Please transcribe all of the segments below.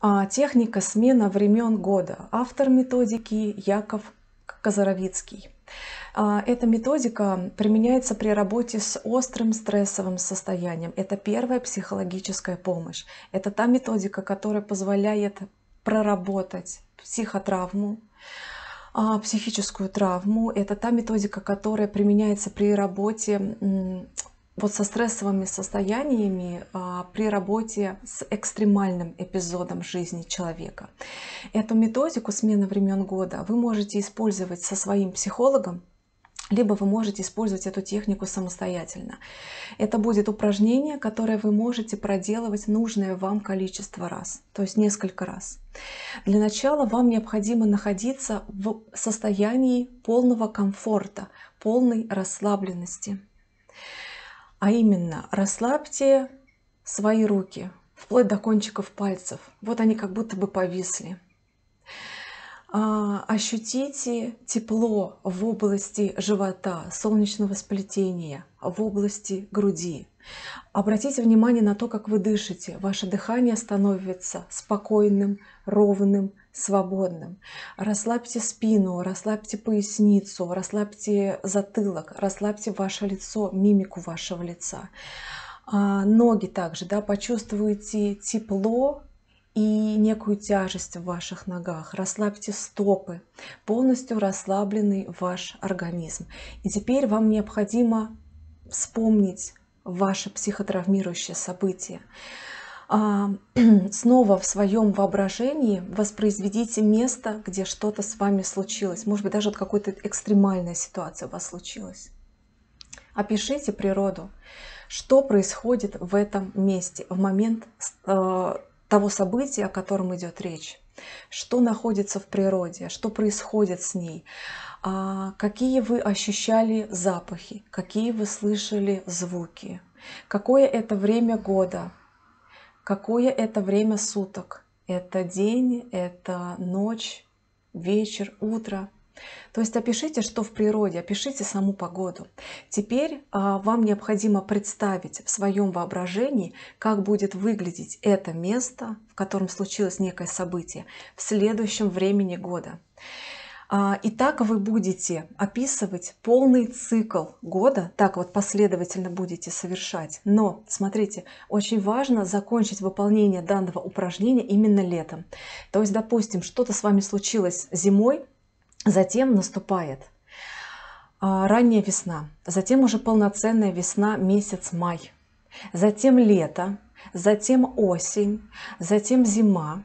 А, техника смена времен года. Автор методики Яков Казаровицкий. А, эта методика применяется при работе с острым стрессовым состоянием. Это первая психологическая помощь. Это та методика, которая позволяет проработать психотравму, а, психическую травму. Это та методика, которая применяется при работе вот со стрессовыми состояниями а, при работе с экстремальным эпизодом жизни человека. Эту методику смена времен года вы можете использовать со своим психологом, либо вы можете использовать эту технику самостоятельно. Это будет упражнение, которое вы можете проделывать нужное вам количество раз, то есть несколько раз. Для начала вам необходимо находиться в состоянии полного комфорта, полной расслабленности. А именно, расслабьте свои руки, вплоть до кончиков пальцев. Вот они как будто бы повисли. А, ощутите тепло в области живота, солнечного сплетения, в области груди. Обратите внимание на то, как вы дышите. Ваше дыхание становится спокойным, ровным, свободным. Расслабьте спину, расслабьте поясницу, расслабьте затылок, расслабьте ваше лицо, мимику вашего лица. А, ноги также, да, почувствуйте тепло и некую тяжесть в ваших ногах. Расслабьте стопы, полностью расслабленный ваш организм. И теперь вам необходимо вспомнить ваше психотравмирующее событие. А, снова в своем воображении воспроизведите место, где что-то с вами случилось. Может быть, даже вот какая-то экстремальная ситуация у вас случилась. Опишите природу, что происходит в этом месте, в момент э, того события, о котором идет речь. Что находится в природе, что происходит с ней, а, какие вы ощущали запахи, какие вы слышали звуки, какое это время года, Какое это время суток? Это день, это ночь, вечер, утро. То есть опишите, что в природе, опишите саму погоду. Теперь а, вам необходимо представить в своем воображении, как будет выглядеть это место, в котором случилось некое событие, в следующем времени года. А, и так вы будете описывать полный цикл года, так вот последовательно будете совершать. Но, смотрите, очень важно закончить выполнение данного упражнения именно летом. То есть, допустим, что-то с вами случилось зимой, затем наступает а, ранняя весна, затем уже полноценная весна месяц май, затем лето, затем осень, затем зима,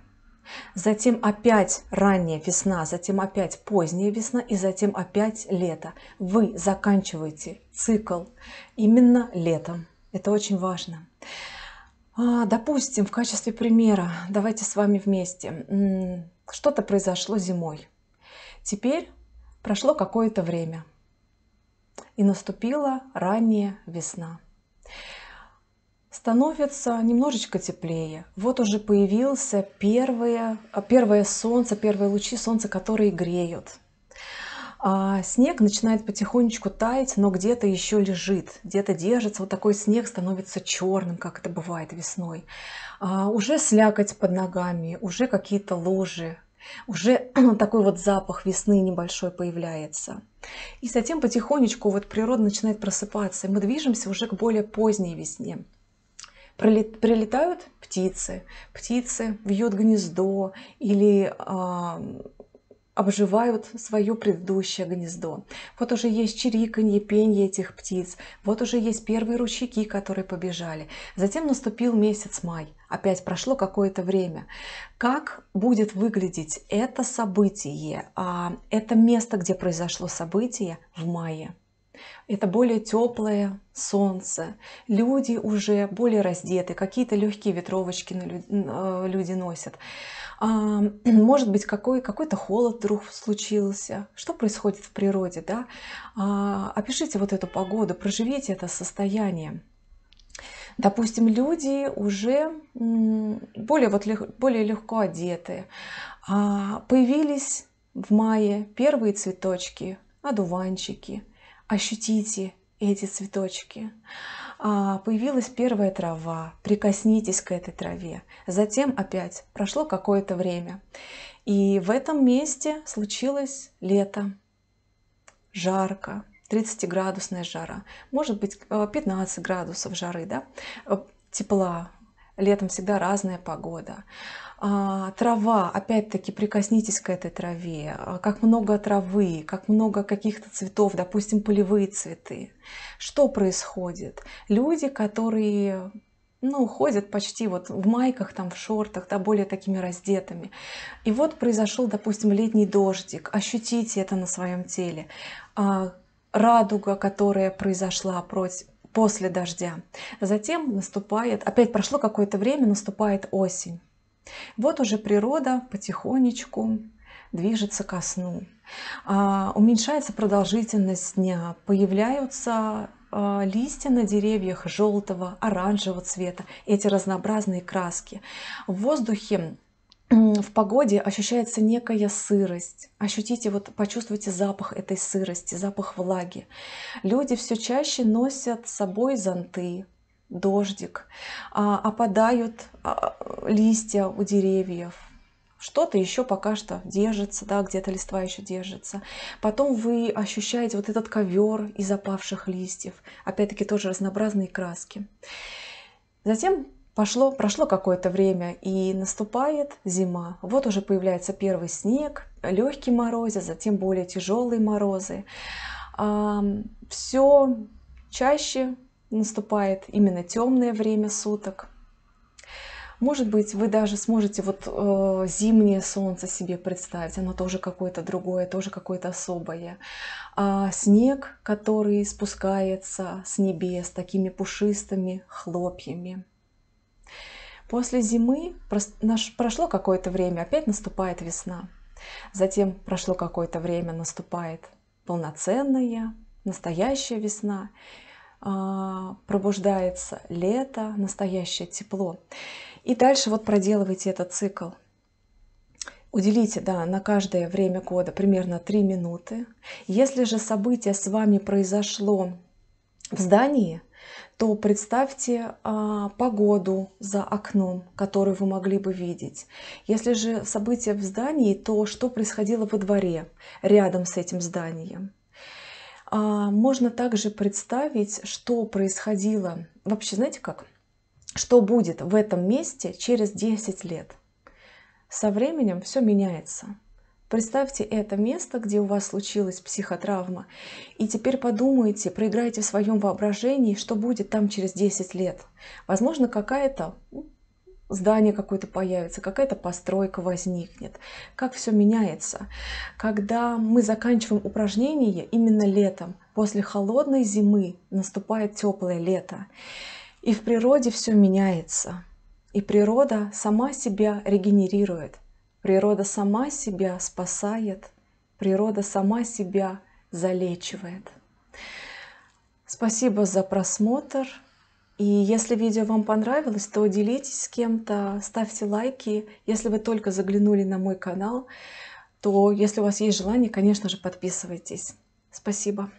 затем опять ранняя весна, затем опять поздняя весна и затем опять лето. Вы заканчиваете цикл именно летом. Это очень важно. А, допустим, в качестве примера, давайте с вами вместе. Что-то произошло зимой. Теперь прошло какое-то время, и наступила ранняя весна становится немножечко теплее. Вот уже появился первое, первое солнце, первые лучи солнца, которые греют. А снег начинает потихонечку таять, но где-то еще лежит, где-то держится. Вот такой снег становится черным, как это бывает весной. А уже слякоть под ногами, уже какие-то лужи, уже такой вот запах весны небольшой появляется. И затем потихонечку вот природа начинает просыпаться, и мы движемся уже к более поздней весне прилетают птицы, птицы вьют гнездо или а, обживают свое предыдущее гнездо. Вот уже есть чириканье, пенье этих птиц, вот уже есть первые ручейки, которые побежали. Затем наступил месяц май, опять прошло какое-то время. Как будет выглядеть это событие, а, это место, где произошло событие в мае? это более теплое солнце, люди уже более раздеты, какие-то легкие ветровочки э, люди носят. А, может быть, какой, какой-то холод вдруг случился. Что происходит в природе? Да? А, опишите вот эту погоду, проживите это состояние. Допустим, люди уже более, вот, более легко одеты. А, появились в мае первые цветочки, одуванчики, ощутите эти цветочки. А, появилась первая трава, прикоснитесь к этой траве. Затем опять прошло какое-то время. И в этом месте случилось лето. Жарко, 30-градусная жара, может быть 15 э, градусов жары, да? Э, тепла, летом всегда разная погода. А, трава, опять-таки, прикоснитесь к этой траве. А, как много травы, как много каких-то цветов, допустим, полевые цветы. Что происходит? Люди, которые ну, ходят почти вот в майках, там, в шортах, да, более такими раздетыми. И вот произошел, допустим, летний дождик. Ощутите это на своем теле а, радуга, которая произошла против после дождя. Затем наступает, опять прошло какое-то время, наступает осень. Вот уже природа потихонечку движется ко сну. А, уменьшается продолжительность дня, появляются а, листья на деревьях желтого, оранжевого цвета, эти разнообразные краски. В воздухе в погоде ощущается некая сырость. Ощутите, вот почувствуйте запах этой сырости, запах влаги. Люди все чаще носят с собой зонты, дождик, а, опадают а, листья у деревьев, что-то еще пока что держится, да, где-то листва еще держится. Потом вы ощущаете вот этот ковер из опавших листьев, опять-таки тоже разнообразные краски. Затем Пошло, прошло какое-то время, и наступает зима. Вот уже появляется первый снег, легкий морозы, затем более тяжелые морозы. Все чаще наступает именно темное время суток. Может быть, вы даже сможете вот э, зимнее солнце себе представить, оно тоже какое-то другое, тоже какое-то особое. А снег, который спускается с небес такими пушистыми хлопьями. После зимы прошло какое-то время, опять наступает весна. Затем прошло какое-то время, наступает полноценная, настоящая весна. А, пробуждается лето, настоящее тепло. И дальше вот проделывайте этот цикл. Уделите, да, на каждое время года примерно 3 минуты. Если же событие с вами произошло в здании, то представьте а, погоду за окном, которую вы могли бы видеть. Если же события в здании, то что происходило во дворе рядом с этим зданием. А, можно также представить, что происходило, вообще знаете как, что будет в этом месте через 10 лет. Со временем все меняется. Представьте это место, где у вас случилась психотравма, и теперь подумайте, проиграйте в своем воображении, что будет там через 10 лет. Возможно, какая-то здание какое-то появится, какая-то постройка возникнет, как все меняется. Когда мы заканчиваем упражнение именно летом, после холодной зимы наступает теплое лето, и в природе все меняется. И природа сама себя регенерирует. Природа сама себя спасает, природа сама себя залечивает. Спасибо за просмотр. И если видео вам понравилось, то делитесь с кем-то, ставьте лайки. Если вы только заглянули на мой канал, то если у вас есть желание, конечно же, подписывайтесь. Спасибо.